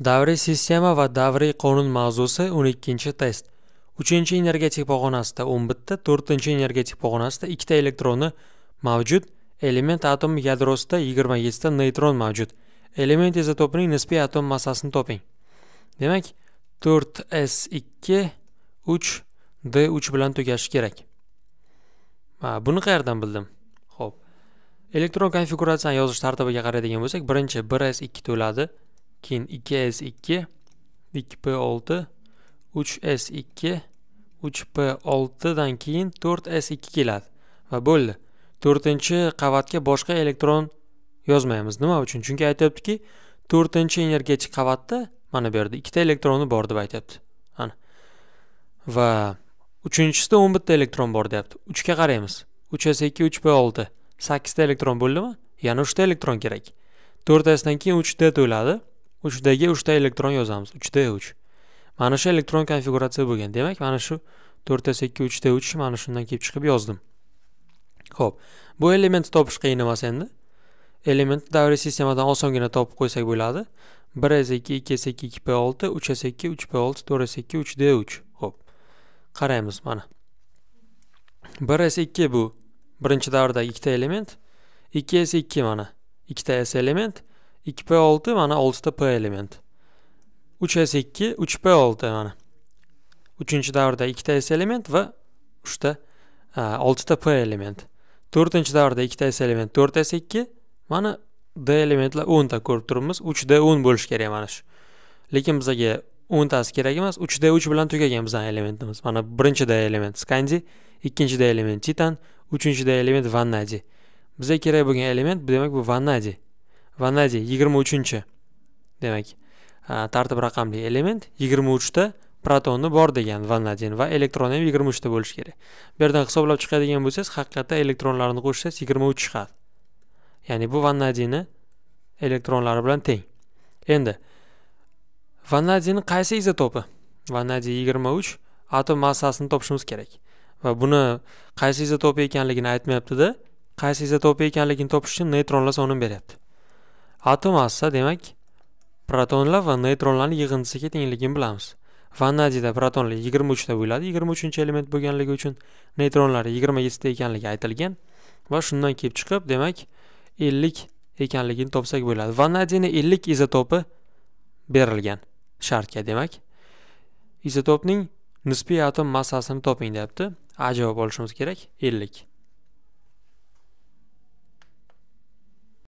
davriy sistema va davriy qonun mavzusi 12 test 3 energetik pog'onasida 11 ta 4 energetik pog'onasida 2 ta elektroni mavjud element atomi yadrosida 27 ta neytron mavjud element izotopining nisbiy atom massasini toping demak 4s2 3d3 bilan tugashi kerak ha buni qayerdan bildim Xo'p. elektron konfiguratsiyani yozish tartibiga qaraydigan bo'lsak birinchi 1s2 to'ladi keyin 2s2 2p6 3s2 3p6 dan keyin 4s2 keladi va bo'ldi to'rtinchi qavatga boshqa elektron yozmaymiz nima uchun chunki aytyaptiki to'rtinchi energetik qavatda mana bu yerda ikkita elektroni bor deb aytyapti ana va uchinchisida o'n bitta elektron bor deyapti uchga qaraymiz uch s ikki uch p olti sakkizta elektron bo'ldimi yana uchta elektron kerak to'rt sdan keyin uch d to'ladi uchdagi uchta elektron yozamiz uchta uch mana shu elektron konfiguratsiya bo'lgan demak mana shu to'rtta sakka uchta uch mana shundan kelib chiqib yozdim ho'p bu elementni topish qiyin emas endi elementni davriy sistemadan osongina topib qo'ysak bo'ladi bir s ikki ikki s ikki ikki p olti uch s ikki uch p olti to'rt s ikki uch d uch ho'p qaraymiz mana bir s ikki bu birinchi davrdagi ikkita element ikki s ikki mana ikkita s element 2p6 mana 6ta p element 3s2 3p6 mana 3 davrda 2ta s element va 3ta 6ta e, p element 4 davrda 2ta s element 4s2 mana d elementlar 10 ta ko'rib turibmiz 3d10 bo'lish kerak mana shu lekin bizga 10 tasi kerak emas 3d3 bilan tugagan bizning elementimiz mana 1-chi d element skandi 2-chi d element titan 3-chi d element vanadi. bizga kerak bo'lgan element demak bu vanadi. vanadi yigirma uchinchi demak tartib raqamli element yigirma uchta protoni bor degan vanadin va elektron ham yigirma uchta bo'lishi kerak bu yerdan hisoblab chiqadigan bo'lsangiz haqiqatda elektronlarni qo'shsangiz yigirma uch chiqadi ya'ni bu vanadini elektronlari bilan teng endi vanadini qaysi izotopi vanadi yigirma uch atom massasini topishimiz kerak va buni qaysi izotopi ekanligini aytmayaptida qaysi izotopi ekanligini topish uchun neytronlar sonini beryapti atom massa demak protonlar va neytronlarning yig'indisiga tengligini bilamiz Vanadiyda protonlar yigirma uchta bo'ladi yigirma uchinchi element bo'lganligi uchun neytronlar yigirma yettita ekanligi aytilgan va shundan kelib chiqib demak ellik ekanligini topsak bo'ladi Vanadiyning ellik izotopi berilgan shartga demak izotopning nisbiy atom massasini toping deyapti a javob olishimiz kerak ellik